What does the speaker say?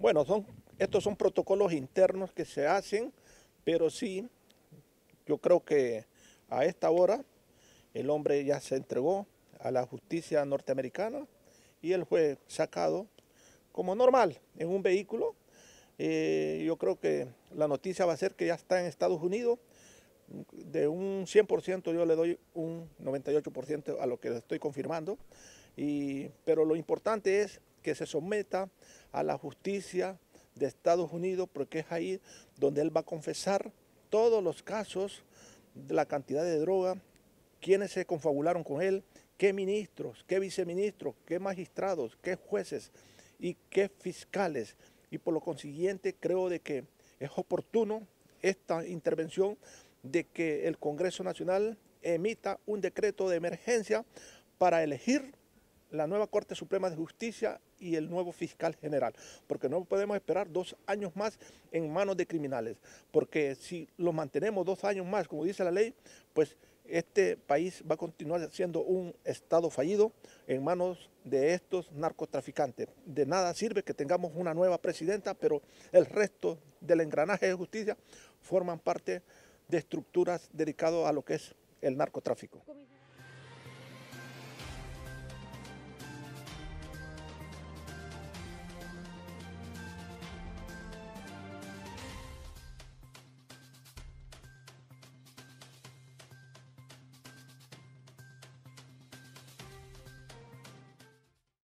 Bueno, son, estos son protocolos internos que se hacen, pero sí, yo creo que a esta hora el hombre ya se entregó a la justicia norteamericana y él fue sacado como normal en un vehículo. Eh, yo creo que la noticia va a ser que ya está en Estados Unidos. De un 100% yo le doy un 98% a lo que le estoy confirmando. pero lo importante es que se someta a la justicia de Estados Unidos, porque es ahí donde él va a confesar todos los casos, de la cantidad de droga, quienes se confabularon con él, qué ministros, qué viceministros, qué magistrados, qué jueces y qué fiscales. Y por lo consiguiente creo de que es oportuno esta intervención de que el Congreso Nacional emita un decreto de emergencia para elegir la nueva Corte Suprema de Justicia y el nuevo fiscal general, porque no podemos esperar dos años más en manos de criminales, porque si lo mantenemos dos años más, como dice la ley, pues este país va a continuar siendo un Estado fallido en manos de estos narcotraficantes. De nada sirve que tengamos una nueva presidenta, pero el resto del engranaje de justicia forman parte de estructuras dedicadas a lo que es el narcotráfico.